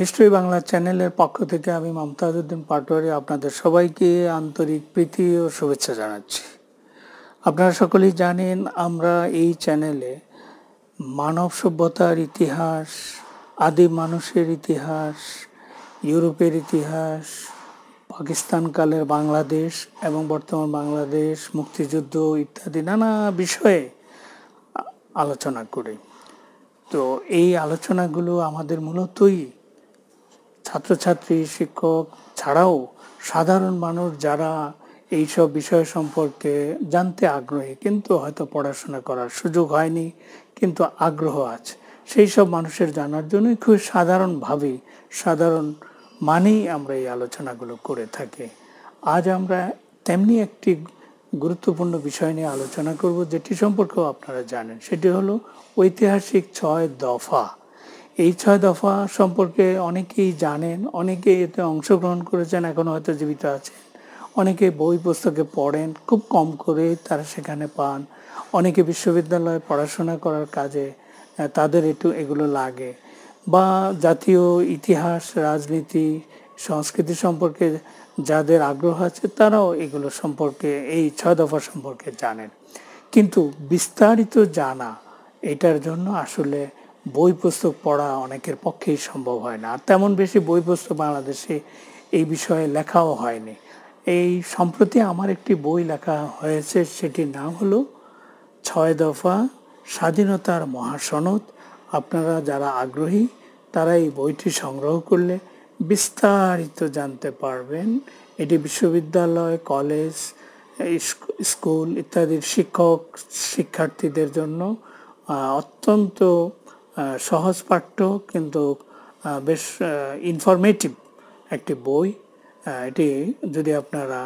history Bangla চ্যানেলের পক্ষ থেকে আমি মমতাজুদ্দিন পাটোয়ারি আপনাদের সবাইকে আন্তরিক প্রীতি ও শুভেচ্ছা জানাচ্ছি আপনারা সকলেই জানেন আমরা এই চ্যানেলে মানব সভ্যতার ইতিহাস আদি মানুষের ইতিহাস ইউরোপের ইতিহাস পাকিস্তানকালের বাংলাদেশ এবং বর্তমান বাংলাদেশ মুক্তিযুদ্ধ ইত্যাদি নানা বিষয়ে আলোচনা করি তো এই আলোচনাগুলো আমাদের মূলতই ছাত্রছাত্রী শিক্ষক ছাড়াও সাধারণ মানুষ যারা এইসব বিষয় সম্পর্কে জানতে আগ্রহী কিন্তু হয়তো পড়াশোনা করার সুযোগ হয়নি কিন্তু আগ্রহ আছে সেই সব মানুষের জানার জন্য খুব সাধারণভাবেই সাধারণ মানেই আমরা এই আলোচনাগুলো করে থাকি আজ আমরা তেমনি একটি গুরুত্বপূর্ণ বিষয় নিয়ে আলোচনা করব যেটি সম্পর্কেও আপনারা জানেন সেটি হলো ঐতিহাসিক ছয় দফা এই ছয় দফা সম্পর্কে অনেকেই জানেন অনেকেই এতে অংশগ্রহণ করেছেন এখন হয়তো জীবিত আছেন অনেকে বই পুস্তকে পড়েন খুব কম করে তারা সেখানে পান অনেকে বিশ্ববিদ্যালয়ে পড়াশোনা করার কাজে তাদের একটু এগুলো লাগে বা জাতীয় ইতিহাস রাজনীতি সংস্কৃতি সম্পর্কে যাদের আগ্রহ আছে তারাও এগুলো সম্পর্কে এই ছয় দফা সম্পর্কে জানেন কিন্তু বিস্তারিত জানা এটার জন্য আসলে বই পুস্তক পড়া অনেকের পক্ষেই সম্ভব হয় না আর তেমন বেশি বই পুস্তক বাংলাদেশে এই বিষয়ে লেখাও হয়নি এই সম্প্রতি আমার একটি বই লেখা হয়েছে সেটির নাম হলো ছয় দফা স্বাধীনতার মহাসনদ আপনারা যারা আগ্রহী তারা এই বইটি সংগ্রহ করলে বিস্তারিত জানতে পারবেন এটি বিশ্ববিদ্যালয় কলেজ স্কুল ইত্যাদির শিক্ষক শিক্ষার্থীদের জন্য অত্যন্ত সহজ পাঠ্য কিন্তু বেশ ইনফরমেটিভ একটি বই এটি যদি আপনারা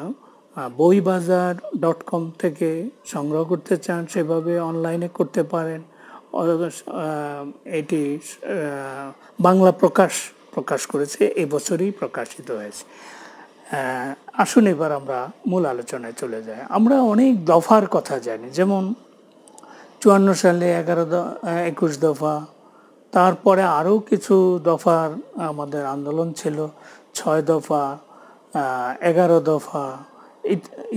বই বাজার ডট কম থেকে সংগ্রহ করতে চান সেভাবে অনলাইনে করতে পারেন এটি বাংলা প্রকাশ প্রকাশ করেছে এবছরই প্রকাশিত হয়েছে আসুন এবার আমরা মূল আলোচনায় চলে যাই আমরা অনেক দফার কথা জানি যেমন চুয়ান্ন সালে এগারো একুশ দফা তারপরে আরও কিছু দফার আমাদের আন্দোলন ছিল ছয় দফা এগারো দফা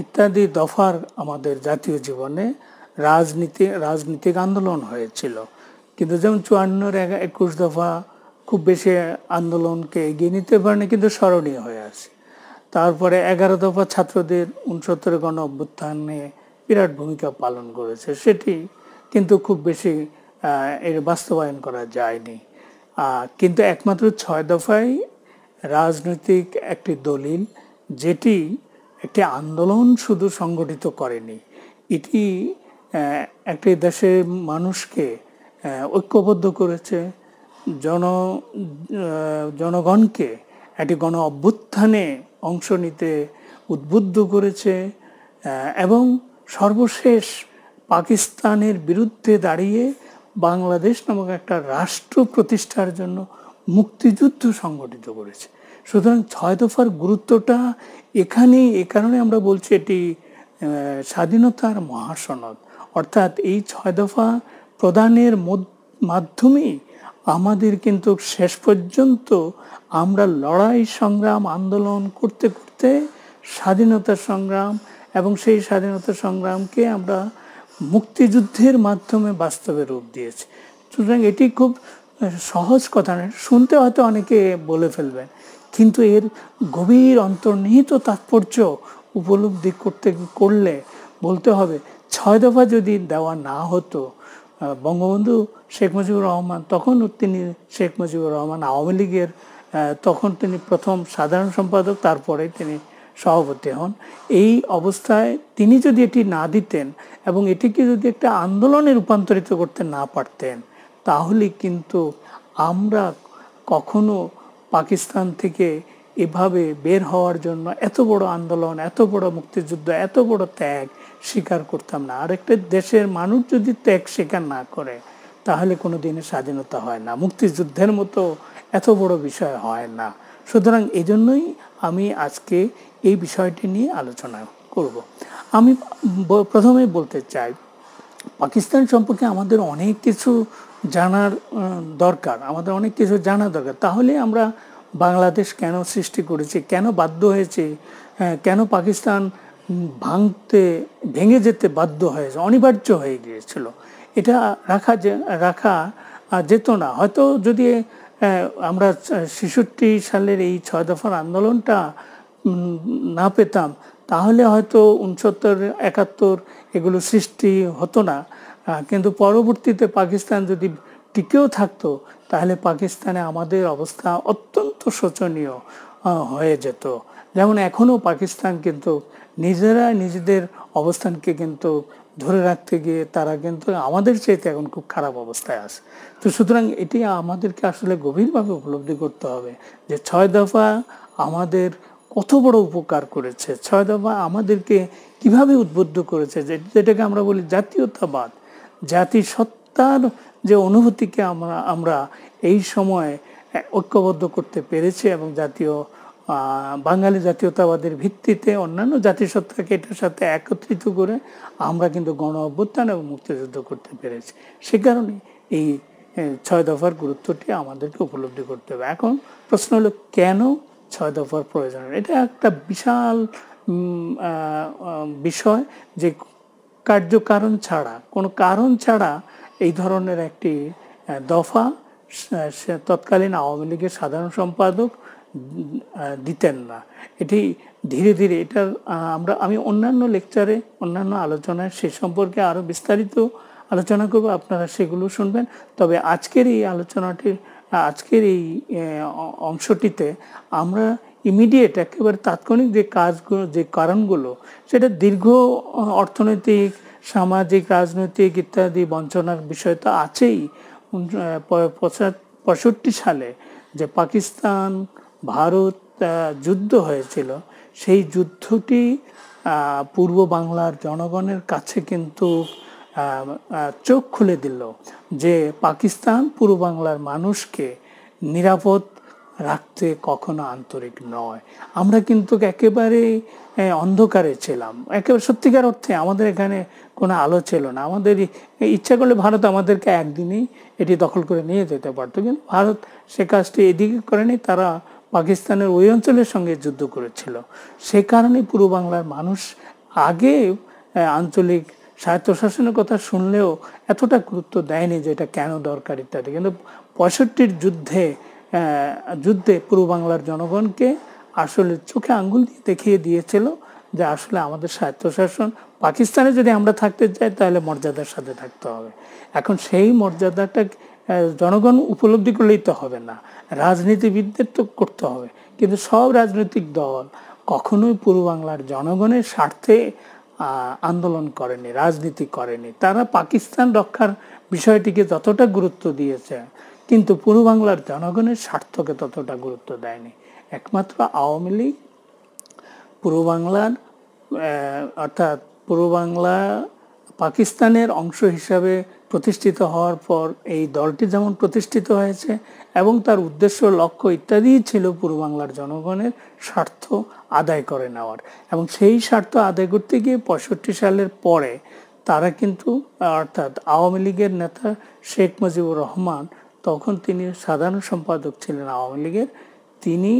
ইত্যাদি দফার আমাদের জাতীয় জীবনে রাজনীতি রাজনীতিক আন্দোলন হয়েছিল কিন্তু যেমন চুয়ান্নর একুশ দফা খুব বেশি আন্দোলনকে এগিয়ে নিতে পারেনি কিন্তু স্মরণীয় হয়ে আছে তারপরে এগারো দফা ছাত্রদের উনসত্তর গণ অভ্যুত্থানে বিরাট ভূমিকা পালন করেছে সেটি কিন্তু খুব বেশি এর বাস্তবায়ন করা যায়নি কিন্তু একমাত্র ছয় দফায় রাজনৈতিক একটি দলিল যেটি একটি আন্দোলন শুধু সংগঠিত করেনি এটি একটি দেশের মানুষকে ঐক্যবদ্ধ করেছে জন জনগণকে একটি গণ অভ্যুত্থানে অংশ নিতে উদ্বুদ্ধ করেছে এবং সর্বশেষ পাকিস্তানের বিরুদ্ধে দাঁড়িয়ে বাংলাদেশ নামক একটা রাষ্ট্র প্রতিষ্ঠার জন্য মুক্তিযুদ্ধ সংগঠিত করেছে সুতরাং ছয় দফার গুরুত্বটা এখানেই এ কারণে আমরা বলছি এটি স্বাধীনতার মহাসনদ অর্থাৎ এই ছয় দফা প্রদানের মাধ্যমে আমাদের কিন্তু শেষ পর্যন্ত আমরা লড়াই সংগ্রাম আন্দোলন করতে করতে স্বাধীনতা সংগ্রাম এবং সেই স্বাধীনতা সংগ্রামকে আমরা মুক্তিযুদ্ধের মাধ্যমে বাস্তবে রূপ দিয়েছে সুতরাং এটি খুব সহজ কথা নয় শুনতে হয়তো অনেকে বলে ফেলবেন কিন্তু এর গভীর অন্তর্নিহিত তাৎপর্য উপলব্ধি করতে করলে বলতে হবে ছয় দফা যদি দেওয়া না হতো বঙ্গবন্ধু শেখ মুজিবুর রহমান তখন তিনি শেখ মুজিবুর রহমান আওয়ামী লীগের তখন তিনি প্রথম সাধারণ সম্পাদক তারপরে তিনি সভাপতি হন এই অবস্থায় তিনি যদি এটি না দিতেন এবং এটিকে যদি একটা আন্দোলনে রূপান্তরিত করতে না পারতেন তাহলে কিন্তু আমরা কখনো পাকিস্তান থেকে এভাবে বের হওয়ার জন্য এত বড় আন্দোলন এত বড় মুক্তিযুদ্ধ এত বড় ত্যাগ স্বীকার করতাম না আর একটা দেশের মানুষ যদি ত্যাগ স্বীকার না করে তাহলে কোনো দিনে স্বাধীনতা হয় না মুক্তিযুদ্ধের মতো এত বড় বিষয় হয় না সুতরাং এজন্যই আমি আজকে এই বিষয়টি নিয়ে আলোচনা করব আমি প্রথমে বলতে চাই পাকিস্তান সম্পর্কে আমাদের অনেক কিছু জানার দরকার আমাদের অনেক কিছু জানা দরকার তাহলে আমরা বাংলাদেশ কেন সৃষ্টি করেছে কেন বাধ্য হয়েছে হ্যাঁ, কেন পাকিস্তান ভাঙতে ভেঙে যেতে বাধ্য হয়েছে অনিবার্য হয়ে গিয়েছিল এটা রাখা যে রাখা যেত না হয়তো যদি হ্যাঁ, আমরা ছেষট্টি সালের এই ছয় দফার আন্দোলনটা না পেতাম তাহলে হয়তো উনসত্তর একাত্তর এগুলো সৃষ্টি হতো না কিন্তু পরবর্তীতে পাকিস্তান যদি টিকেও থাকতো তাহলে পাকিস্তানে আমাদের অবস্থা অত্যন্ত শোচনীয় হয়ে যেত যেমন এখনও পাকিস্তান কিন্তু নিজেরা নিজেদের অবস্থানকে কিন্তু ধরে রাখতে গিয়ে তারা কিন্তু আমাদের চাইতে এখন খুব খারাপ অবস্থায় আছে তো সুতরাং এটি আমাদেরকে আসলে গভীরভাবে উপলব্ধি করতে হবে যে ছয় দফা আমাদের কত বড় উপকার করেছে ছয় দফা আমাদেরকে কিভাবে উদ্বুদ্ধ করেছে যেটাকে আমরা বলি জাতীয়তাবাদ জাতিসত্তার যে অনুভূতিকে আমরা আমরা এই সময় ঐক্যবদ্ধ করতে পেরেছি এবং জাতীয় বাঙালি জাতীয়তাবাদের ভিত্তিতে অন্যান্য জাতিসত্তাকে এটার সাথে একত্রিত করে আমরা কিন্তু গণ অভ্যুত্থান এবং মুক্তিযুদ্ধ করতে পেরেছি সে কারণে এই ছয় দফার গুরুত্বটি আমাদেরকে উপলব্ধি করতে হবে এখন প্রশ্ন হলো কেন ছয় দফার প্রয়োজন এটা একটা বিশাল বিষয় যে কার্যকারণ ছাড়া কোনো কারণ ছাড়া এই ধরনের একটি দফা তৎকালীন আওয়ামী লীগের সাধারণ সম্পাদক দিতেন না এটি ধীরে ধীরে এটা আমরা আমি অন্যান্য লেকচারে অন্যান্য আলোচনায় সে সম্পর্কে আরও বিস্তারিত আলোচনা করব আপনারা সেগুলো শুনবেন তবে আজকের এই আলোচনাটির হ্যাঁ, আজকের এই অংশটিতে আমরা ইমিডিয়েট একেবারে তাৎক্ষণিক যে কাজগুলো যে কারণগুলো সেটা দীর্ঘ অর্থনৈতিক সামাজিক রাজনৈতিক ইত্যাদি বঞ্চনার বিষয় তো আছেই পঁয়ষট্টি সালে যে পাকিস্তান ভারত যুদ্ধ হয়েছিল সেই যুদ্ধটি পূর্ব বাংলার জনগণের কাছে কিন্তু চোখ খুলে দিল যে পাকিস্তান পূর্ব বাংলার মানুষকে নিরাপদ রাখতে কখনো আন্তরিক নয় আমরা কিন্তু একেবারে অন্ধকারে ছিলাম একেবারে সত্যিকার অর্থে আমাদের এখানে কোনো আলো ছিল না আমাদের ইচ্ছা করলে ভারত আমাদেরকে একদিনই এটি দখল করে নিয়ে যেতে পারত কিন্তু ভারত সে কাজটি এদিকে করেনি তারা পাকিস্তানের ওই অঞ্চলের সঙ্গে যুদ্ধ করেছিল সে কারণে পূর্ব বাংলার মানুষ আগে আঞ্চলিক স্বায়ত্তশাসনের কথা শুনলেও এতটা গুরুত্ব দেয়নি যে এটা কেন দরকার ইত্যাদি কিন্তু পঁয়ষট্টির যুদ্ধে যুদ্ধে পূর্ব বাংলার জনগণকে আসলে চোখে আঙ্গুল দিয়ে দেখিয়ে দিয়েছিল যে আসলে আমাদের স্বায়ত্তশাসন পাকিস্তানে যদি আমরা থাকতে চাই তাহলে মর্যাদার সাথে থাকতে হবে এখন সেই মর্যাদাটা জনগণ উপলব্ধি করলেই তো হবে না রাজনীতিবিদদের তো করতে হবে কিন্তু সব রাজনৈতিক দল কখনোই পূর্ব বাংলার জনগণের স্বার্থে আন্দোলন করেনি রাজনীতি করেনি তারা পাকিস্তান রক্ষার বিষয়টিকে যতটা গুরুত্ব দিয়েছে কিন্তু পূর্ব বাংলার জনগণের স্বার্থকে ততটা গুরুত্ব দেয়নি একমাত্র আওয়ামী লীগ পূর্ব বাংলার অর্থাৎ পূর্ব বাংলা পাকিস্তানের অংশ হিসাবে প্রতিষ্ঠিত হওয়ার পর এই দলটি যেমন প্রতিষ্ঠিত হয়েছে এবং তার উদ্দেশ্য লক্ষ্য ইত্যাদিই ছিল পূর্ব বাংলার জনগণের স্বার্থ আদায় করে নেওয়ার এবং সেই স্বার্থ আদায় করতে গিয়ে পঁয়ষট্টি সালের পরে তারা কিন্তু অর্থাৎ আওয়ামী লীগের নেতা শেখ মুজিবুর রহমান তখন তিনি সাধারণ সম্পাদক ছিলেন আওয়ামী লীগের তিনি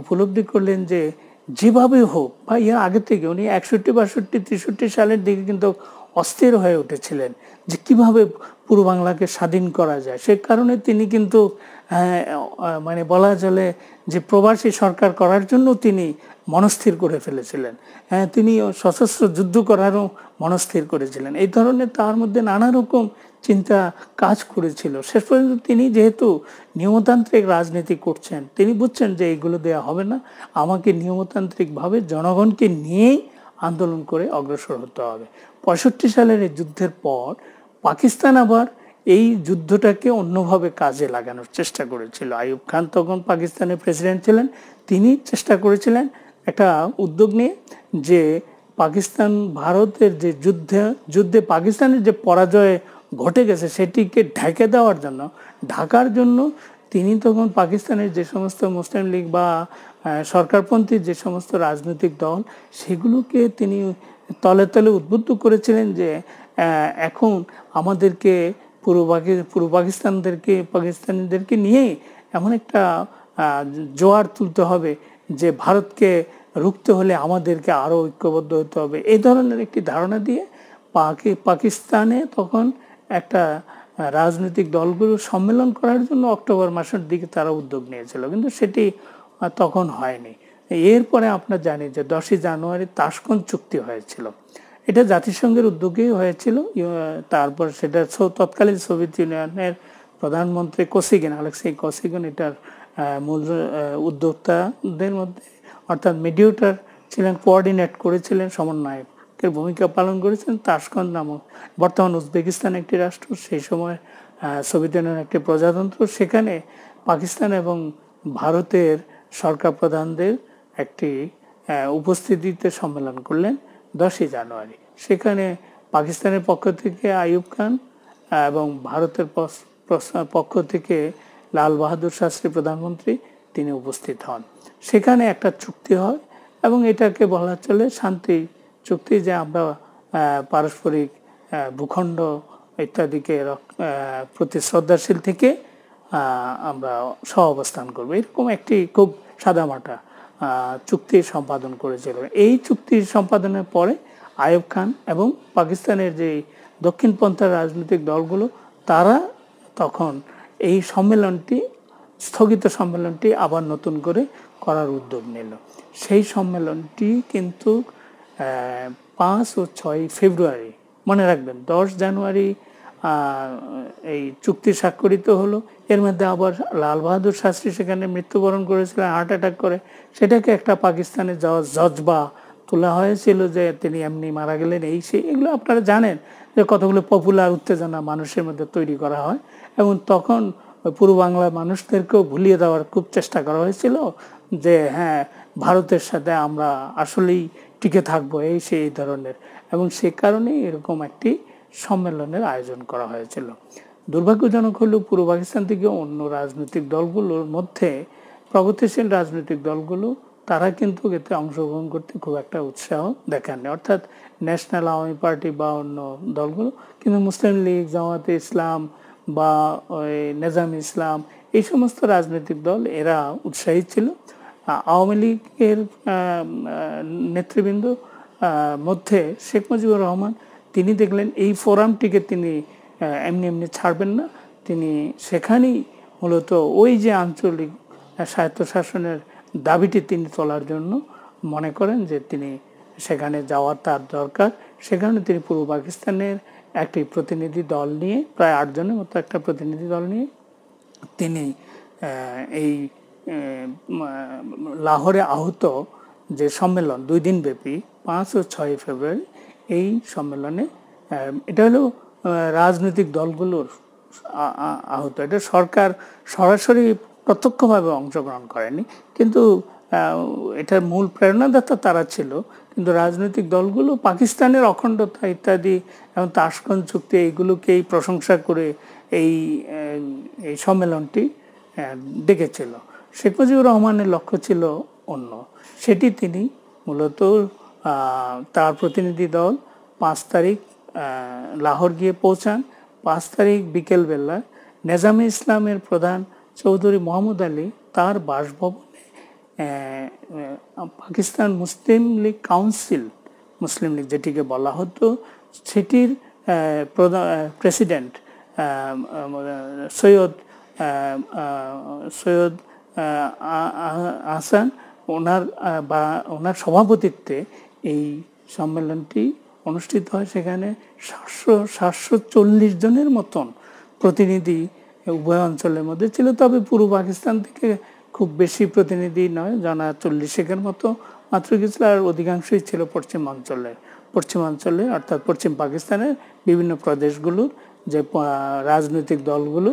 উপলব্ধি করলেন যে যেভাবে হোক বা ইয়া আগে থেকে উনি একষট্টি বাষট্টি তেষট্টি সালের দিকে কিন্তু অস্থির হয়ে উঠেছিলেন যে কিভাবে পূর্ব বাংলাকে স্বাধীন করা যায় সে কারণে তিনি কিন্তু হ্যাঁ, মানে বলা চলে যে প্রবাসী সরকার করার জন্য তিনি মনস্থির করে ফেলেছিলেন হ্যাঁ তিনি সশস্ত্র যুদ্ধ করারও মনস্থির করেছিলেন এই ধরনের তার মধ্যে নানা রকম চিন্তা কাজ করেছিল শেষ পর্যন্ত তিনি যেহেতু নিয়মতান্ত্রিক রাজনীতি করছেন তিনি বুঝছেন যে এগুলো দেয়া হবে না আমাকে নিয়মতান্ত্রিকভাবে জনগণকে নিয়েই আন্দোলন করে অগ্রসর হতে হবে পঁয়ষট্টি সালের এই যুদ্ধের পর পাকিস্তান আবার এই যুদ্ধটাকে অন্যভাবে কাজে লাগানোর চেষ্টা করেছিল আইব খান তখন পাকিস্তানের প্রেসিডেন্ট ছিলেন তিনি চেষ্টা করেছিলেন একটা উদ্যোগ নিয়ে যে পাকিস্তান ভারতের যে যুদ্ধে যুদ্ধে পাকিস্তানের যে পরাজয় ঘটে গেছে সেটিকে ঢেকে দেওয়ার জন্য ঢাকার জন্য তিনি তখন পাকিস্তানের যে সমস্ত মুসলিম লীগ বা সরকারপন্থী যে সমস্ত রাজনৈতিক দল সেগুলোকে তিনি তলে তলে উদ্বুদ্ধ করেছিলেন যে এখন আমাদেরকে পূর্ব পাকি পূর্ব পাকিস্তানদেরকে পাকিস্তানিদেরকে নিয়ে এমন একটা জোয়ার তুলতে হবে যে ভারতকে রুখতে হলে আমাদেরকে আরও ঐক্যবদ্ধ হতে হবে এই ধরনের একটি ধারণা দিয়ে পাকি পাকিস্তানে তখন একটা রাজনৈতিক দলগুলো সম্মেলন করার জন্য অক্টোবর মাসের দিকে তারা উদ্যোগ নিয়েছিল কিন্তু সেটি তখন হয়নি এরপরে আপনার জানি যে দশই জানুয়ারি তাসকন চুক্তি হয়েছিল এটা জাতিসংঘের উদ্যোগেই হয়েছিল তারপর সেটা তৎকালীন সোভিয়েত ইউনিয়নের প্রধানমন্ত্রী কোসিগেন আলেক্সি কোসিগেন এটার মূল উদ্যোক্তাদের মধ্যে অর্থাৎ মিডিয়েটার ছিলেন কোঅর্ডিনেট করেছিলেন সমন্বয়ক এর ভূমিকা পালন করেছেন তাসকন্দ নামক বর্তমান উজবেকিস্তান একটি রাষ্ট্র সেই সময় সোভিয়েত ইউনিয়ন একটি প্রজাতন্ত্র সেখানে পাকিস্তান এবং ভারতের সরকার প্রধানদের একটি উপস্থিতিতে সম্মেলন করলেন দশই জানুয়ারি সেখানে পাকিস্তানের পক্ষ থেকে আইয়ুব খান এবং ভারতের পক্ষ থেকে লাল বাহাদুর শাস্ত্রী প্রধানমন্ত্রী তিনি উপস্থিত হন সেখানে একটা চুক্তি হয় এবং এটাকে বলা চলে শান্তি চুক্তি যে আমরা পারস্পরিক ভূখণ্ড ইত্যাদিকে প্রতি শ্রদ্ধাশীল থেকে আমরা সহ অবস্থান করব এরকম একটি খুব সাদামাটা চুক্তি সম্পাদন করেছিল এই চুক্তি সম্পাদনের পরে আয়ব খান এবং পাকিস্তানের যে দক্ষিণপন্থার রাজনৈতিক দলগুলো তারা তখন এই সম্মেলনটি স্থগিত সম্মেলনটি আবার নতুন করে করার উদ্যোগ নিল সেই সম্মেলনটি কিন্তু পাঁচ ও ছয় ফেব্রুয়ারি মনে রাখবেন দশ জানুয়ারি এই চুক্তি স্বাক্ষরিত হলো এর মধ্যে আবার লাল বাহাদুর শাস্ত্রী সেখানে মৃত্যুবরণ করেছিলেন হার্ট অ্যাটাক করে সেটাকে একটা পাকিস্তানে জজবা তোলা হয়েছিল যে তিনি এমনি মারা গেলেন এই সেই এগুলো আপনারা জানেন যে কতগুলো পপুলার উত্তেজনা মানুষের মধ্যে তৈরি করা হয় এবং তখন পূর্ব বাংলার মানুষদেরকেও ভুলিয়ে দেওয়ার খুব চেষ্টা করা হয়েছিল যে হ্যাঁ ভারতের সাথে আমরা আসলেই টিকে থাকবো এই সেই ধরনের এবং সে কারণেই এরকম একটি সম্মেলনের আয়োজন করা হয়েছিল দুর্ভাগ্যজনক হলেও পূর্ব পাকিস্তান থেকে অন্য রাজনৈতিক দলগুলোর মধ্যে প্রগতিশীল রাজনৈতিক দলগুলো তারা কিন্তু এতে অংশগ্রহণ করতে খুব একটা উৎসাহ দেখাননি অর্থাৎ ন্যাশনাল আওয়ামী পার্টি বা অন্য দলগুলো কিন্তু মুসলিম লীগ জামাতে ইসলাম বা নেজাম ইসলাম এই সমস্ত রাজনৈতিক দল এরা উৎসাহী ছিল আওয়ামী লীগের নেতৃবৃন্দ মধ্যে শেখ মুজিবুর রহমান তিনি দেখলেন এই ফোরামটিকে তিনি এমনি এমনি ছাড়বেন না তিনি সেখানেই মূলত ওই যে আঞ্চলিক স্বায়ত্তশাসনের দাবিটি তিনি তোলার জন্য মনে করেন যে তিনি সেখানে যাওয়ার তার দরকার সেখানে তিনি পূর্ব পাকিস্তানের একটি প্রতিনিধি দল নিয়ে প্রায় আটজনের মতো একটা প্রতিনিধি দল নিয়ে তিনি এই লাহোরে আহত যে সম্মেলন দুই দিন ব্যাপী পাঁচ ও ছয় ফেব্রুয়ারি এই সম্মেলনে এটা হলো রাজনৈতিক দলগুলোর আহত এটা সরকার সরাসরি প্রত্যক্ষভাবে অংশগ্রহণ করেনি কিন্তু এটার মূল প্রেরণাদাতা তারা ছিল কিন্তু রাজনৈতিক দলগুলো পাকিস্তানের অখণ্ডতা ইত্যাদি এবং তাসগঞ্জ চুক্তি এইগুলোকেই প্রশংসা করে এই এই সম্মেলনটি ডেকেছিল শেখ মুজিবুর রহমানের লক্ষ্য ছিল অন্য সেটি তিনি মূলত তার প্রতিনিধি দল পাঁচ তারিখ লাহোর গিয়ে পৌঁছান পাঁচ তারিখ বিকেলবেলা নেজামে ইসলামের প্রধান চৌধুরী মোহাম্মদ আলী তার বাসভবনে পাকিস্তান মুসলিম লীগ কাউন্সিল মুসলিম লীগ যেটিকে বলা হতো সেটির প্রেসিডেন্ট সৈয়দ সৈয়দ আহসান ওনার বা ওনার সভাপতিত্বে এই সম্মেলনটি অনুষ্ঠিত হয় সেখানে সাতশো সাতশো চল্লিশ জনের মতন প্রতিনিধি উভয় অঞ্চলের মধ্যে ছিল তবে পূর্ব পাকিস্তান থেকে খুব বেশি প্রতিনিধি নয় জানা চল্লিশেকের মতো মাত্র গেছিল আর অধিকাংশই ছিল পশ্চিম অঞ্চলের পশ্চিমাঞ্চলে অর্থাৎ পশ্চিম পাকিস্তানের বিভিন্ন প্রদেশগুলোর যে রাজনৈতিক দলগুলো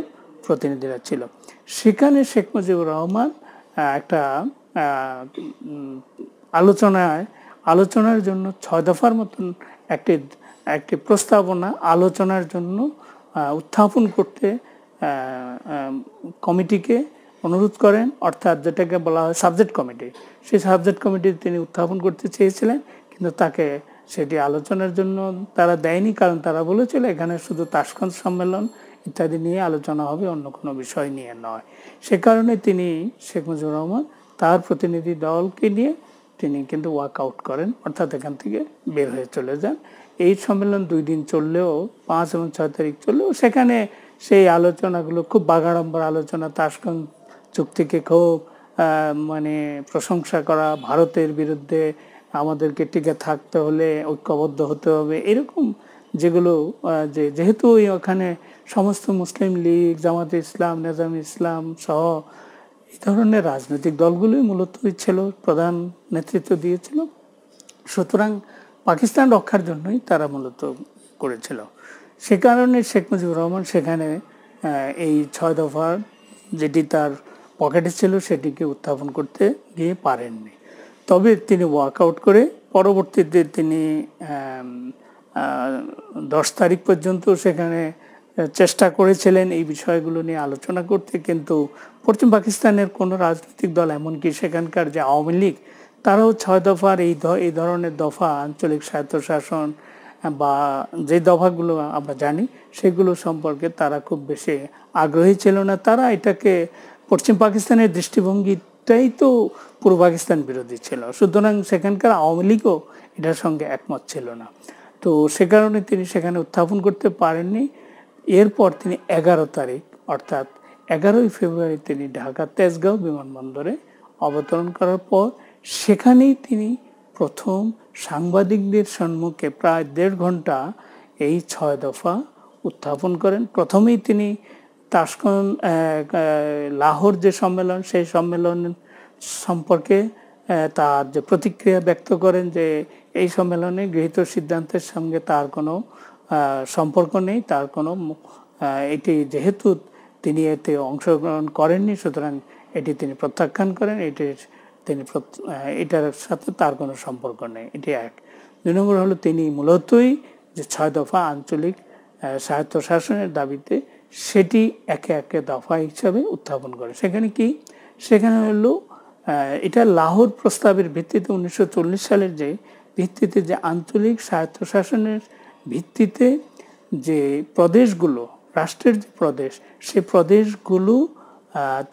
প্রতিনিধিরা ছিল সেখানে শেখ মুজিবুর রহমান একটা আলোচনায় আলোচনার জন্য ছয় দফার মতন একটি একটি প্রস্তাবনা আলোচনার জন্য উত্থাপন করতে কমিটিকে অনুরোধ করেন অর্থাৎ যেটাকে বলা হয় সাবজেক্ট কমিটি সেই সাবজেক্ট কমিটি তিনি উত্থাপন করতে চেয়েছিলেন কিন্তু তাকে সেটি আলোচনার জন্য তারা দেয়নি কারণ তারা বলেছিল এখানে শুধু তাসকান সম্মেলন ইত্যাদি নিয়ে আলোচনা হবে অন্য কোনো বিষয় নিয়ে নয় সে কারণে তিনি শেখ মুজিবুর রহমান তার প্রতিনিধি দলকে নিয়ে তিনি কিন্তু ওয়াক আউট করেন অর্থাৎ এখান থেকে বের হয়ে চলে যান এই সম্মেলন দুই দিন চললেও পাঁচ এবং ছয় তারিখ চললেও সেখানে সেই আলোচনাগুলো খুব বাগাড়ম্বর আলোচনা তাসকান চুক্তিকে খুব মানে প্রশংসা করা ভারতের বিরুদ্ধে আমাদেরকে টিকে থাকতে হলে ঐক্যবদ্ধ হতে হবে এরকম যেগুলো যে যেহেতু ওখানে সমস্ত মুসলিম লীগ জামাতে ইসলাম নেজাম ইসলাম সহ এই ধরনের রাজনৈতিক দলগুলোই মূলত ছিল প্রধান নেতৃত্ব দিয়েছিল সুতরাং পাকিস্তান রক্ষার জন্যই তারা মূলত করেছিল সে কারণে শেখ মুজিবুর রহমান সেখানে এই ছয় দফা যেটি তার পকেটে ছিল সেটিকে উত্থাপন করতে গিয়ে পারেননি তবে তিনি আউট করে পরবর্তীতে তিনি দশ তারিখ পর্যন্ত সেখানে চেষ্টা করেছিলেন এই বিষয়গুলো নিয়ে আলোচনা করতে কিন্তু পশ্চিম পাকিস্তানের কোনো রাজনৈতিক দল এমনকি সেখানকার যে আওয়ামী লীগ তারাও ছয় দফার এই এই ধরনের দফা আঞ্চলিক স্বায়ত্তশাসন বা যে দফাগুলো আমরা জানি সেগুলো সম্পর্কে তারা খুব বেশি আগ্রহী ছিল না তারা এটাকে পশ্চিম পাকিস্তানের দৃষ্টিভঙ্গিটাই তো পূর্ব পাকিস্তান বিরোধী ছিল সুতরাং সেখানকার আওয়ামী লীগও এটার সঙ্গে একমত ছিল না তো সে কারণে তিনি সেখানে উত্থাপন করতে পারেননি এরপর তিনি এগারো তারিখ অর্থাৎ এগারোই ফেব্রুয়ারি তিনি ঢাকা তেজগাঁও বিমানবন্দরে অবতরণ করার পর সেখানেই তিনি প্রথম সাংবাদিকদের সম্মুখে প্রায় দেড় ঘন্টা এই ছয় দফা উত্থাপন করেন প্রথমেই তিনি তাসকন লাহোর যে সম্মেলন সেই সম্মেলন সম্পর্কে তার যে প্রতিক্রিয়া ব্যক্ত করেন যে এই সম্মেলনে গৃহীত সিদ্ধান্তের সঙ্গে তার কোনো সম্পর্ক নেই তার কোনো এটি যেহেতু তিনি এতে অংশগ্রহণ করেননি সুতরাং এটি তিনি প্রত্যাখ্যান করেন এটি তিনি এটার সাথে তার কোনো সম্পর্ক নেই এটি এক দুই নম্বর হলো তিনি মূলতই যে ছয় দফা আঞ্চলিক স্বায়ত্তশাসনের দাবিতে সেটি একে একে দফা হিসাবে উত্থাপন করে সেখানে কি সেখানে হলো এটা লাহোর প্রস্তাবের ভিত্তিতে উনিশশো সালের যে ভিত্তিতে যে আঞ্চলিক স্বায়ত্তশাসনের ভিত্তিতে যে প্রদেশগুলো রাষ্ট্রের যে প্রদেশ সে প্রদেশগুলো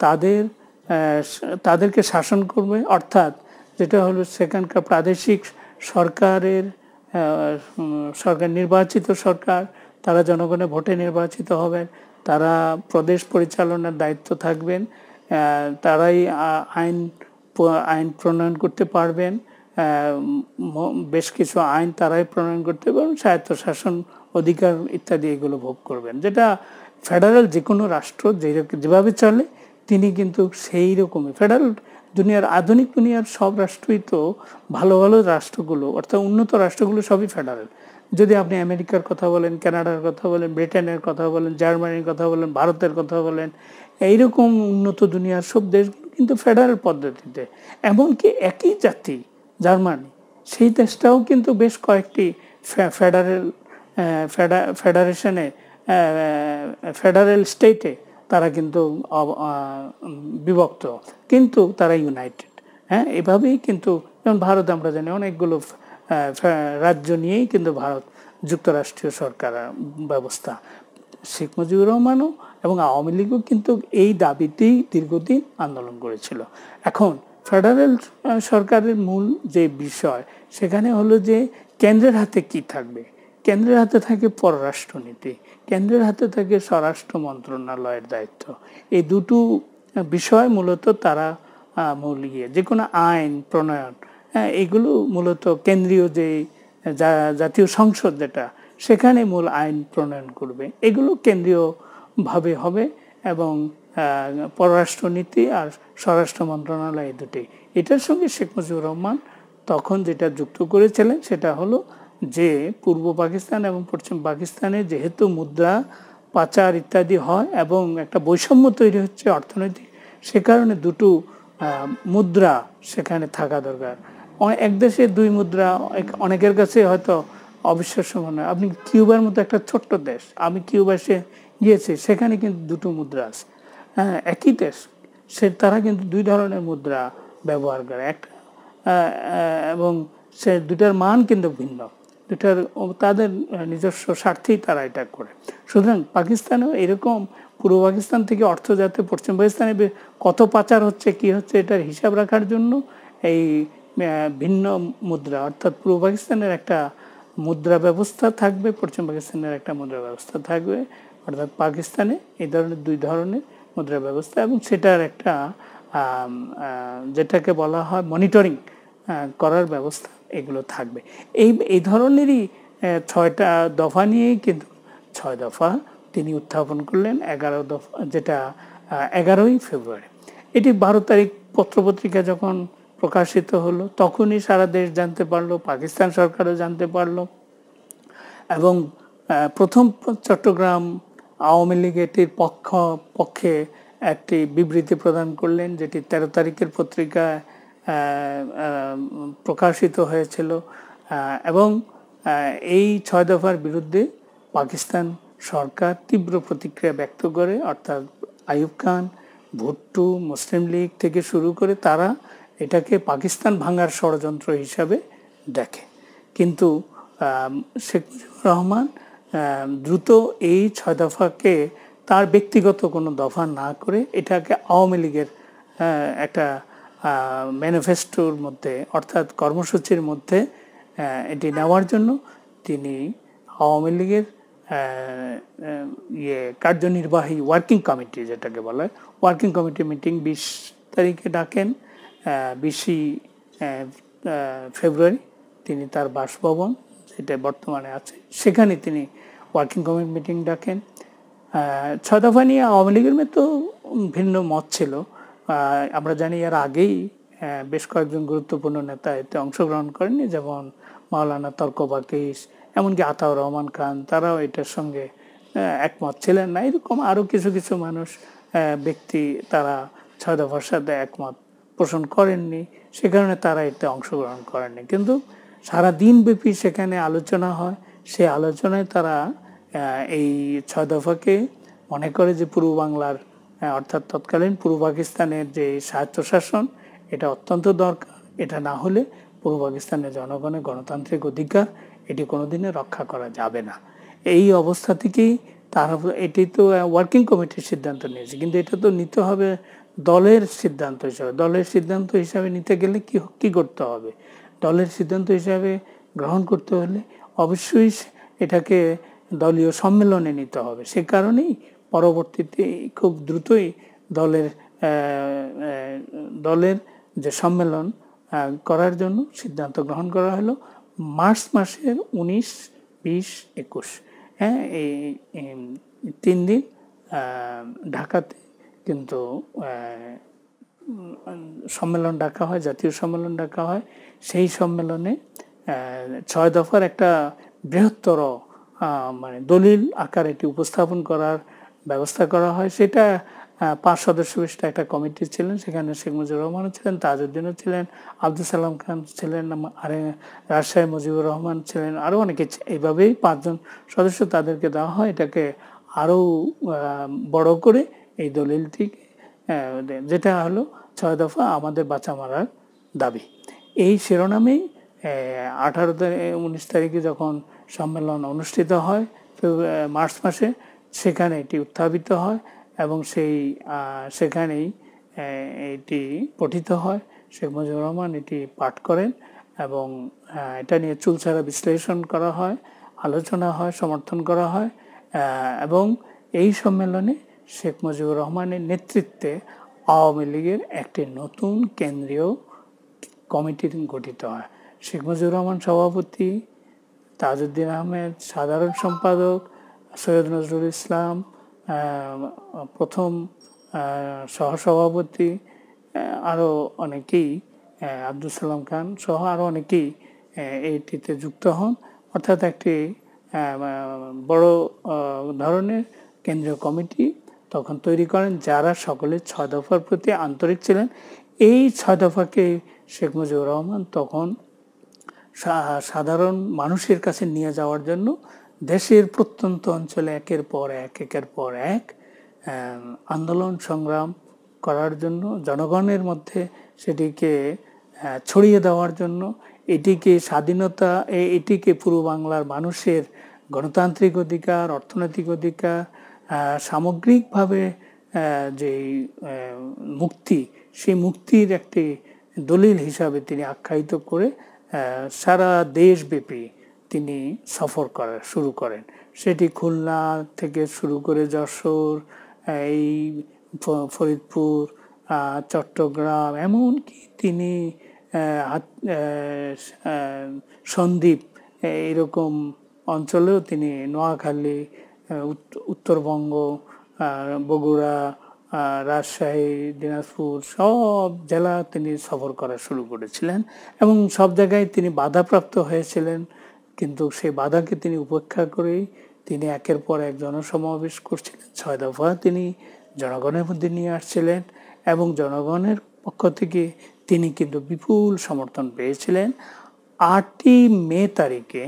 তাদের তাদেরকে শাসন করবে অর্থাৎ যেটা হলো সেখানকার প্রাদেশিক সরকারের সরকার নির্বাচিত সরকার তারা জনগণে ভোটে নির্বাচিত হবেন তারা প্রদেশ পরিচালনার দায়িত্ব থাকবেন তারাই আইন আইন প্রণয়ন করতে পারবেন বেশ কিছু আইন তারাই প্রণয়ন করতে পারবেন স্বায়ত্তশাসন অধিকার ইত্যাদি এগুলো ভোগ করবেন যেটা ফেডারেল যে কোনো রাষ্ট্র যেভাবে চলে তিনি কিন্তু সেই রকমই ফেডারেল দুনিয়ার আধুনিক দুনিয়ার সব রাষ্ট্রই তো ভালো ভালো রাষ্ট্রগুলো অর্থাৎ উন্নত রাষ্ট্রগুলো সবই ফেডারেল যদি আপনি আমেরিকার কথা বলেন কানাডার কথা বলেন ব্রিটেনের কথা বলেন জার্মানির কথা বলেন ভারতের কথা বলেন এইরকম উন্নত দুনিয়ার সব দেশগুলো কিন্তু ফেডারেল পদ্ধতিতে এমনকি একই জাতি জার্মানি সেই দেশটাও কিন্তু বেশ কয়েকটি ফেডারেল ফেডারেশনে ফেডারেল স্টেটে তারা কিন্তু বিভক্ত কিন্তু তারা ইউনাইটেড হ্যাঁ এভাবেই কিন্তু যেমন ভারত আমরা জানি অনেকগুলো রাজ্য নিয়েই কিন্তু ভারত যুক্তরাষ্ট্রীয় সরকার ব্যবস্থা শেখ মুজিবুর রহমানও এবং আওয়ামী লীগও কিন্তু এই দাবিতেই দীর্ঘদিন আন্দোলন করেছিল এখন ফেডারেল সরকারের মূল যে বিষয় সেখানে হলো যে কেন্দ্রের হাতে কি থাকবে কেন্দ্রের হাতে থাকে পররাষ্ট্রনীতি কেন্দ্রের হাতে থাকে স্বরাষ্ট্র মন্ত্রণালয়ের দায়িত্ব এই দুটো বিষয় মূলত তারা মূল ইয়ে যে কোনো আইন প্রণয়ন হ্যাঁ এগুলো মূলত কেন্দ্রীয় যে জাতীয় সংসদ যেটা সেখানে মূল আইন প্রণয়ন করবে এগুলো কেন্দ্রীয়ভাবে হবে এবং পররাষ্ট্রনীতি আর স্বরাষ্ট্র মন্ত্রণালয় দুটি এটার সঙ্গে শেখ মুজিবুর রহমান তখন যেটা যুক্ত করেছিলেন সেটা হলো যে পূর্ব পাকিস্তান এবং পশ্চিম পাকিস্তানে যেহেতু মুদ্রা পাচার ইত্যাদি হয় এবং একটা বৈষম্য তৈরি হচ্ছে অর্থনৈতিক সে কারণে দুটো মুদ্রা সেখানে থাকা দরকার এক দেশে দুই মুদ্রা অনেকের কাছে হয়তো অবিশ্বাস্য মনে হয় আপনি কিউবার মতো একটা ছোট্ট দেশ আমি কিউবাসে গিয়েছি সেখানে কিন্তু দুটো মুদ্রা আছে হ্যাঁ, একই দেশ সে তারা কিন্তু দুই ধরনের মুদ্রা ব্যবহার করে একটা এবং সে দুটার মান কিন্তু ভিন্ন দুটার তাদের নিজস্ব স্বার্থেই তারা এটা করে সুতরাং পাকিস্তানেও এরকম পূর্ব পাকিস্তান থেকে অর্থ যাতে পশ্চিম পাকিস্তানে কত পাচার হচ্ছে কি হচ্ছে এটার হিসাব রাখার জন্য এই ভিন্ন মুদ্রা অর্থাৎ পূর্ব পাকিস্তানের একটা মুদ্রা ব্যবস্থা থাকবে পশ্চিম পাকিস্তানের একটা মুদ্রা ব্যবস্থা থাকবে অর্থাৎ পাকিস্তানে এই ধরনের দুই ধরনের মুদ্রা ব্যবস্থা এবং সেটার একটা যেটাকে বলা হয় মনিটরিং করার ব্যবস্থা এগুলো থাকবে এই এই ধরনেরই ছয়টা দফা নিয়েই কিন্তু ছয় দফা তিনি উত্থাপন করলেন এগারো দফা যেটা এগারোই ফেব্রুয়ারি এটি বারো তারিখ পত্রপত্রিকা যখন প্রকাশিত হলো তখনই সারা দেশ জানতে পারলো পাকিস্তান সরকারও জানতে পারলো এবং প্রথম চট্টগ্রাম আওয়ামী লীগ এটির পক্ষ পক্ষে একটি বিবৃতি প্রদান করলেন যেটি ১৩ তারিখের পত্রিকায় প্রকাশিত হয়েছিল এবং এই ছয় দফার বিরুদ্ধে পাকিস্তান সরকার তীব্র প্রতিক্রিয়া ব্যক্ত করে অর্থাৎ আইয়ুব খান ভুট্টু মুসলিম লীগ থেকে শুরু করে তারা এটাকে পাকিস্তান ভাঙার ষড়যন্ত্র হিসাবে দেখে কিন্তু শেখ মুজিবুর রহমান দ্রুত এই ছয় দফাকে তার ব্যক্তিগত কোনো দফা না করে এটাকে আওয়ামী লীগের একটা ম্যানিফেস্টোর মধ্যে অর্থাৎ কর্মসূচির মধ্যে এটি নেওয়ার জন্য তিনি আওয়ামী লীগের ইয়ে কার্যনির্বাহী ওয়ার্কিং কমিটি যেটাকে বলা হয় ওয়ার্কিং কমিটি মিটিং বিশ তারিখে ডাকেন বিশই ফেব্রুয়ারি তিনি তার বাসভবন যেটা বর্তমানে আছে সেখানে তিনি ওয়ার্কিং কমিটি মিটিং ডাকেন ছয় দফা নিয়ে আওয়ামী লীগের তো ভিন্ন মত ছিল আমরা জানি এর আগেই বেশ কয়েকজন গুরুত্বপূর্ণ নেতা এতে অংশগ্রহণ করেনি যেমন মাওলানা তর্কবাকিস এমনকি আতাউর রহমান খান তারাও এটার সঙ্গে একমত ছিলেন না এরকম আরও কিছু কিছু মানুষ ব্যক্তি তারা ছয় দফার সাথে একমত পোষণ করেননি সে কারণে তারা এতে অংশগ্রহণ করেননি কিন্তু সারা দিনব্যাপী সেখানে আলোচনা হয় সে আলোচনায় তারা এই ছয় দফাকে মনে করে যে পূর্ব বাংলার অর্থাৎ তৎকালীন পূর্ব পাকিস্তানের যে স্বায়ত্তশাসন এটা অত্যন্ত দরকার এটা না হলে পূর্ব পাকিস্তানের জনগণের গণতান্ত্রিক অধিকার এটি কোনোদিনে রক্ষা করা যাবে না এই অবস্থা থেকেই তার এটি তো ওয়ার্কিং কমিটির সিদ্ধান্ত নিয়েছে কিন্তু এটা তো নিতে হবে দলের সিদ্ধান্ত হিসাবে দলের সিদ্ধান্ত হিসাবে নিতে গেলে কি কী করতে হবে দলের সিদ্ধান্ত হিসাবে গ্রহণ করতে হলে অবশ্যই এটাকে দলীয় সম্মেলনে নিতে হবে সে কারণেই পরবর্তীতে খুব দ্রুতই দলের দলের যে সম্মেলন করার জন্য সিদ্ধান্ত গ্রহণ করা হলো মার্চ মাসের উনিশ বিশ একুশ হ্যাঁ এই তিন দিন ঢাকাতে কিন্তু সম্মেলন ডাকা হয় জাতীয় সম্মেলন ডাকা হয় সেই সম্মেলনে ছয় দফার একটা বৃহত্তর মানে দলিল আকার এটি উপস্থাপন করার ব্যবস্থা করা হয় সেটা পাঁচ সদস্য বিশিষ্ট একটা কমিটি ছিলেন সেখানে শেখ মুজিবুর রহমানও ছিলেন তাজউদ্দিনও ছিলেন আব্দুল সালাম খান ছিলেন আর রাজশাহী মুজিবুর রহমান ছিলেন আরও অনেকে এইভাবেই পাঁচজন সদস্য তাদেরকে দেওয়া হয় এটাকে আরও বড় করে এই দলিলটিকে হ্যাঁ, যেটা হলো ছয় দফা আমাদের বাঁচা মারার দাবি এই শিরোনামেই আঠারো উনিশ তারিখে যখন সম্মেলন অনুষ্ঠিত হয় মার্চ মাসে সেখানে এটি উত্থাপিত হয় এবং সেই সেখানেই এটি পঠিত হয় শেখ মুজিবুর রহমান এটি পাঠ করেন এবং এটা নিয়ে চুলছাড়া বিশ্লেষণ করা হয় আলোচনা হয় সমর্থন করা হয় এবং এই সম্মেলনে শেখ মুজিবুর রহমানের নেতৃত্বে আওয়ামী লীগের একটি নতুন কেন্দ্রীয় কমিটি গঠিত হয় শেখ মুজিবুর রহমান সভাপতি তাজউদ্দিন আহমেদ সাধারণ সম্পাদক সৈয়দ নজরুল ইসলাম প্রথম সহসভাপতি আরও অনেকেই আব্দুল সালাম খান সহ আরও অনেকেই এইটিতে যুক্ত হন অর্থাৎ একটি বড় ধরনের কেন্দ্রীয় কমিটি তখন তৈরি করেন যারা সকলে ছয় দফার প্রতি আন্তরিক ছিলেন এই ছয় দফাকে শেখ মুজিবুর রহমান তখন সাধারণ মানুষের কাছে নিয়ে যাওয়ার জন্য দেশের প্রত্যন্ত অঞ্চলে একের পর এক একের পর এক আন্দোলন সংগ্রাম করার জন্য জনগণের মধ্যে সেটিকে ছড়িয়ে দেওয়ার জন্য এটিকে স্বাধীনতা এটিকে পূর্ব বাংলার মানুষের গণতান্ত্রিক অধিকার অর্থনৈতিক অধিকার সামগ্রিকভাবে যে মুক্তি সেই মুক্তির একটি দলিল হিসাবে তিনি আখ্যায়িত করে সারা দেশব্যাপী তিনি সফর করা শুরু করেন সেটি খুলনা থেকে শুরু করে যশোর এই ফরিদপুর চট্টগ্রাম এমনকি তিনি সন্দ্বীপ এরকম অঞ্চলেও তিনি নোয়াখালী উত্তরবঙ্গ বগুড়া রাজশাহী দিনাজপুর সব জেলা তিনি সফর করা শুরু করেছিলেন এবং সব জায়গায় তিনি বাধাপ্রাপ্ত হয়েছিলেন কিন্তু সেই বাধাকে তিনি উপেক্ষা করেই তিনি একের পর এক জনসমাবেশ করছিলেন ছয় দফা তিনি জনগণের মধ্যে নিয়ে আসছিলেন এবং জনগণের পক্ষ থেকে তিনি কিন্তু বিপুল সমর্থন পেয়েছিলেন আটই মে তারিখে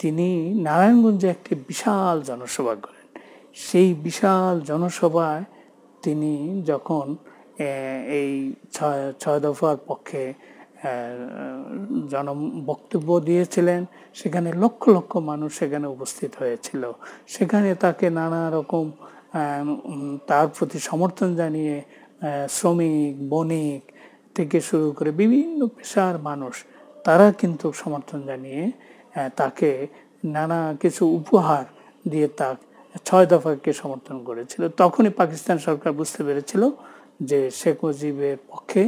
তিনি নারায়ণগঞ্জে একটি বিশাল জনসভা করেন সেই বিশাল জনসভায় তিনি যখন এই ছয় ছয় দফার পক্ষে জন বক্তব্য দিয়েছিলেন সেখানে লক্ষ লক্ষ মানুষ সেখানে উপস্থিত হয়েছিল সেখানে তাকে নানা রকম তার প্রতি সমর্থন জানিয়ে শ্রমিক বণিক থেকে শুরু করে বিভিন্ন পেশার মানুষ তারা কিন্তু সমর্থন জানিয়ে তাকে নানা কিছু উপহার দিয়ে তা ছয় দফাকে সমর্থন করেছিল তখনই পাকিস্তান সরকার বুঝতে পেরেছিল যে শেখ মুজিবের পক্ষে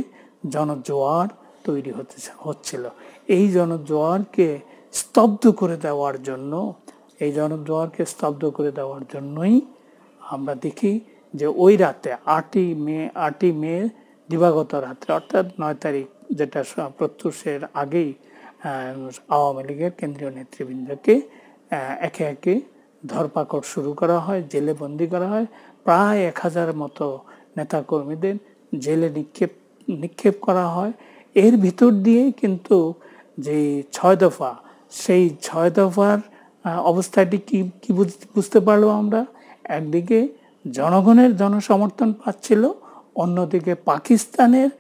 জনজোয়ার তৈরি হতে হচ্ছিল এই জনজোয়ারকে স্তব্ধ করে দেওয়ার জন্য এই জনজোয়ারকে স্তব্ধ করে দেওয়ার জন্যই আমরা দেখি যে ওই রাতে আটই মে আটই মে দিবাগত রাত্রে অর্থাৎ নয় তারিখ যেটা প্রত্যুষের আগেই আওয়ামী লীগের কেন্দ্রীয় নেতৃবৃন্দকে একে একে ধরপাকড় শুরু করা হয় জেলে বন্দি করা হয় প্রায় এক হাজার মতো নেতাকর্মীদের জেলে নিক্ষেপ নিক্ষেপ করা হয় এর ভিতর দিয়ে কিন্তু যে ছয় দফা সেই ছয় দফার অবস্থাটি কি কি বুঝতে পারলো আমরা একদিকে জনগণের জনসমর্থন পাচ্ছিল অন্যদিকে পাকিস্তানের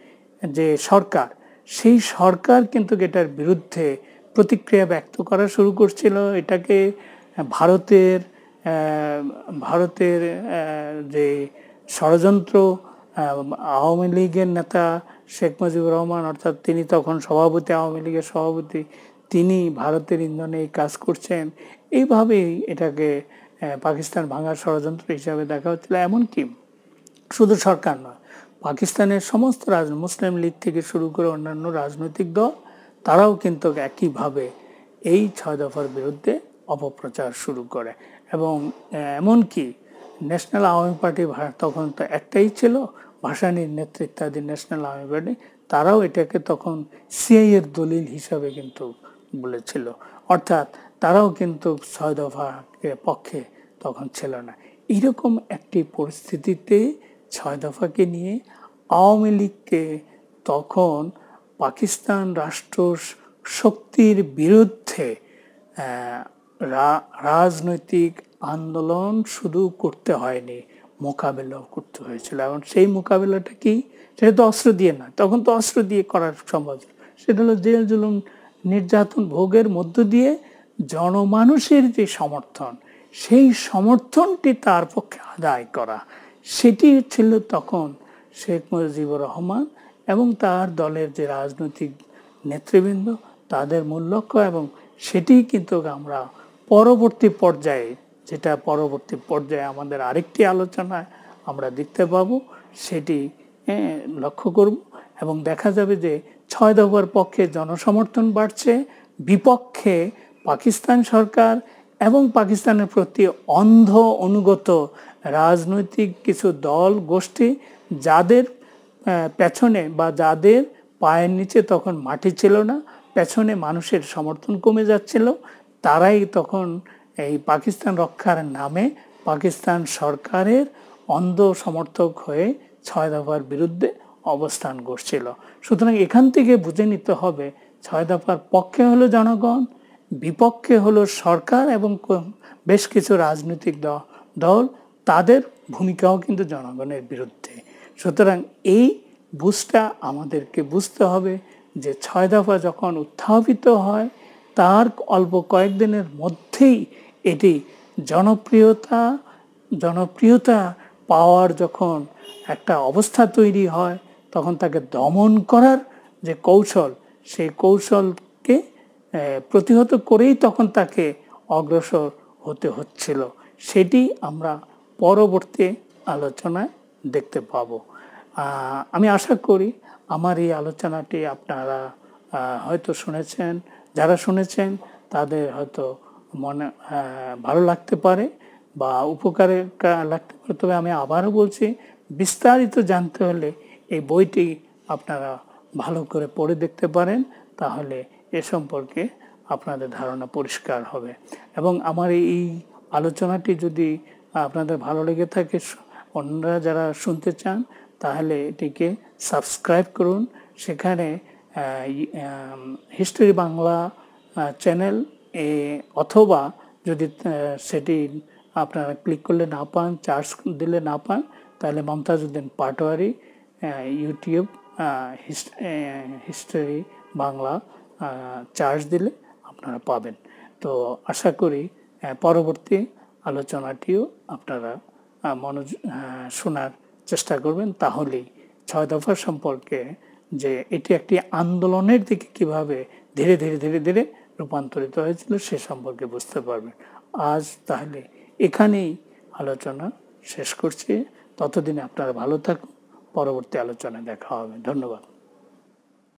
যে সরকার সেই সরকার কিন্তু এটার বিরুদ্ধে প্রতিক্রিয়া ব্যক্ত করা শুরু করছিল এটাকে ভারতের ভারতের যে ষড়যন্ত্র আওয়ামী লীগের নেতা শেখ মুজিবুর রহমান অর্থাৎ তিনি তখন সভাপতি আওয়ামী লীগের সভাপতি তিনি ভারতের ইন্ধনে এই কাজ করছেন এইভাবেই এটাকে পাকিস্তান ভাঙার ষড়যন্ত্র হিসাবে দেখা হচ্ছিল এমনকি শুধু সরকার নয় পাকিস্তানের সমস্ত রাজ মুসলিম লীগ থেকে শুরু করে অন্যান্য রাজনৈতিক দল তারাও কিন্তু একইভাবে এই ছয় দফার বিরুদ্ধে অপপ্রচার শুরু করে এবং এমনকি ন্যাশনাল আওয়ামী পার্টি তখন তো একটাই ছিল ভাসানির নেতৃত্বাধীন ন্যাশনাল আওয়ামী পার্টি তারাও এটাকে তখন সিআইয়ের দলিল হিসাবে কিন্তু বলেছিল অর্থাৎ তারাও কিন্তু ছয় দফাকে পক্ষে তখন ছিল না এরকম একটি পরিস্থিতিতে ছয় দফাকে নিয়ে আওয়ামী লীগকে তখন পাকিস্তান রাষ্ট্র শক্তির বিরুদ্ধে রাজনৈতিক আন্দোলন শুধু করতে হয়নি মোকাবেলাও করতে হয়েছিল এবং সেই মোকাবেলাটা কি সেটা তো অস্ত্র দিয়ে নয় তখন তো অস্ত্র দিয়ে করার সম্ভব ছিল সেটা হলো জেল জুলুম নির্যাতন ভোগের মধ্য দিয়ে জনমানুষের যে সমর্থন সেই সমর্থনটি তার পক্ষে আদায় করা সেটি ছিল তখন শেখ মুজিবুর রহমান এবং তার দলের যে রাজনৈতিক নেতৃবৃন্দ তাদের মূল লক্ষ্য এবং সেটি কিন্তু আমরা পরবর্তী পর্যায়ে যেটা পরবর্তী পর্যায়ে আমাদের আরেকটি আলোচনায় আমরা দেখতে পাবো সেটি লক্ষ্য করব এবং দেখা যাবে যে ছয় দফার পক্ষে জনসমর্থন বাড়ছে বিপক্ষে পাকিস্তান সরকার এবং পাকিস্তানের প্রতি অন্ধ অনুগত রাজনৈতিক কিছু দল গোষ্ঠী যাদের পেছনে বা যাদের পায়ের নিচে তখন মাটি ছিল না পেছনে মানুষের সমর্থন কমে যাচ্ছিল তারাই তখন এই পাকিস্তান রক্ষার নামে পাকিস্তান সরকারের অন্ধ সমর্থক হয়ে ছয় দফার বিরুদ্ধে অবস্থান করছিল সুতরাং এখান থেকে বুঝে নিতে হবে ছয় দফার পক্ষে হলো জনগণ বিপক্ষে হলো সরকার এবং বেশ কিছু রাজনৈতিক দল তাদের ভূমিকাও কিন্তু জনগণের বিরুদ্ধে সুতরাং এই বুঝটা আমাদেরকে বুঝতে হবে যে ছয় দফা যখন উত্থাপিত হয় তার অল্প কয়েকদিনের মধ্যেই এটি জনপ্রিয়তা জনপ্রিয়তা পাওয়ার যখন একটা অবস্থা তৈরি হয় তখন তাকে দমন করার যে কৌশল সেই কৌশল প্রতিহত করেই তখন তাকে অগ্রসর হতে হচ্ছিল সেটি আমরা পরবর্তী আলোচনায় দেখতে পাব আমি আশা করি আমার এই আলোচনাটি আপনারা হয়তো শুনেছেন যারা শুনেছেন তাদের হয়তো মনে ভালো লাগতে পারে বা উপকারে লাগতে পারে তবে আমি আবারও বলছি বিস্তারিত জানতে হলে এই বইটি আপনারা ভালো করে পড়ে দেখতে পারেন তাহলে এ সম্পর্কে আপনাদের ধারণা পরিষ্কার হবে এবং আমার এই আলোচনাটি যদি আপনাদের ভালো লেগে থাকে অন্যরা যারা শুনতে চান তাহলে এটিকে সাবস্ক্রাইব করুন সেখানে হিস্ট্রি বাংলা চ্যানেল এ অথবা যদি সেটি আপনারা ক্লিক করলে না পান চার্জ দিলে না পান তাহলে Mamtazuddin Patwari YouTube history Bangla charge দিলে আপনারা পাবেন তো আশা করি পরবর্তী আলোচনাটিও আপনারা মনোজ শোনার চেষ্টা করবেন তাহলেই ছয় দফা সম্পর্কে যে এটি একটি আন্দোলনের দিকে কিভাবে ধীরে ধীরে ধীরে ধীরে রূপান্তরিত হয়েছিল সে সম্পর্কে বুঝতে পারবেন আজ তাহলে এখানেই আলোচনা শেষ করছি ততদিনে আপনারা ভালো থাকুন পরবর্তী আলোচনায় দেখা হবে ধন্যবাদ